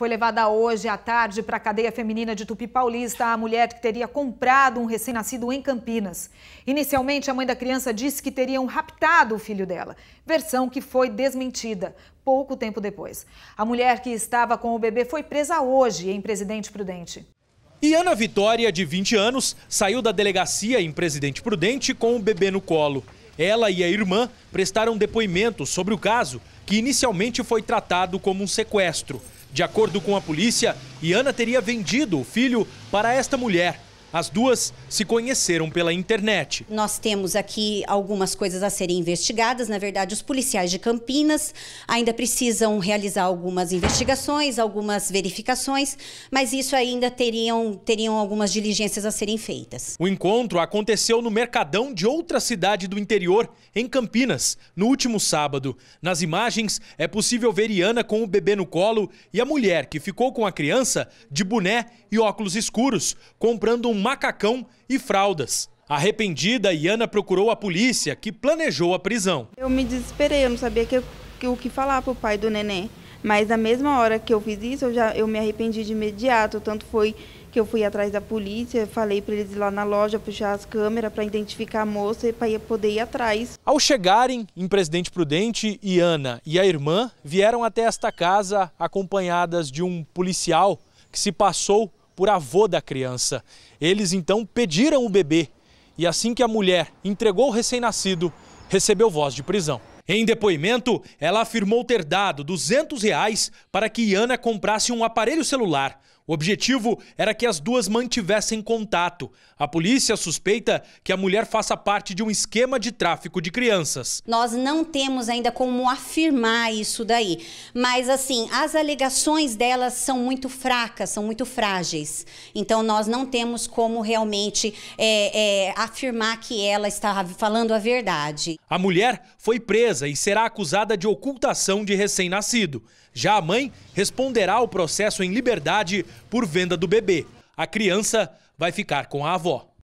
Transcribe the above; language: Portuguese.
foi levada hoje à tarde para a cadeia feminina de Tupi Paulista a mulher que teria comprado um recém-nascido em Campinas. Inicialmente, a mãe da criança disse que teriam raptado o filho dela, versão que foi desmentida pouco tempo depois. A mulher que estava com o bebê foi presa hoje em Presidente Prudente. E Ana Vitória, de 20 anos, saiu da delegacia em Presidente Prudente com o bebê no colo. Ela e a irmã prestaram depoimento sobre o caso, que inicialmente foi tratado como um sequestro. De acordo com a polícia, Iana teria vendido o filho para esta mulher as duas se conheceram pela internet. Nós temos aqui algumas coisas a serem investigadas. Na verdade, os policiais de Campinas ainda precisam realizar algumas investigações, algumas verificações, mas isso ainda teriam, teriam algumas diligências a serem feitas. O encontro aconteceu no Mercadão de outra cidade do interior, em Campinas, no último sábado. Nas imagens, é possível ver Iana com o bebê no colo e a mulher que ficou com a criança de boné e óculos escuros, comprando um macacão e fraldas. Arrependida, Iana procurou a polícia, que planejou a prisão. Eu me desesperei, eu não sabia que, que, o que falar para o pai do neném. Mas na mesma hora que eu fiz isso, eu, já, eu me arrependi de imediato. Tanto foi que eu fui atrás da polícia, falei para eles ir lá na loja puxar as câmeras para identificar a moça e para poder ir atrás. Ao chegarem em Presidente Prudente, Iana e a irmã vieram até esta casa acompanhadas de um policial que se passou por avô da criança. Eles então pediram o bebê e assim que a mulher entregou o recém-nascido, recebeu voz de prisão. Em depoimento, ela afirmou ter dado 200 reais para que Iana comprasse um aparelho celular, o objetivo era que as duas mantivessem contato. A polícia suspeita que a mulher faça parte de um esquema de tráfico de crianças. Nós não temos ainda como afirmar isso daí, mas assim, as alegações delas são muito fracas, são muito frágeis. Então nós não temos como realmente é, é, afirmar que ela está falando a verdade. A mulher foi presa e será acusada de ocultação de recém-nascido. Já a mãe responderá ao processo em liberdade por venda do bebê. A criança vai ficar com a avó.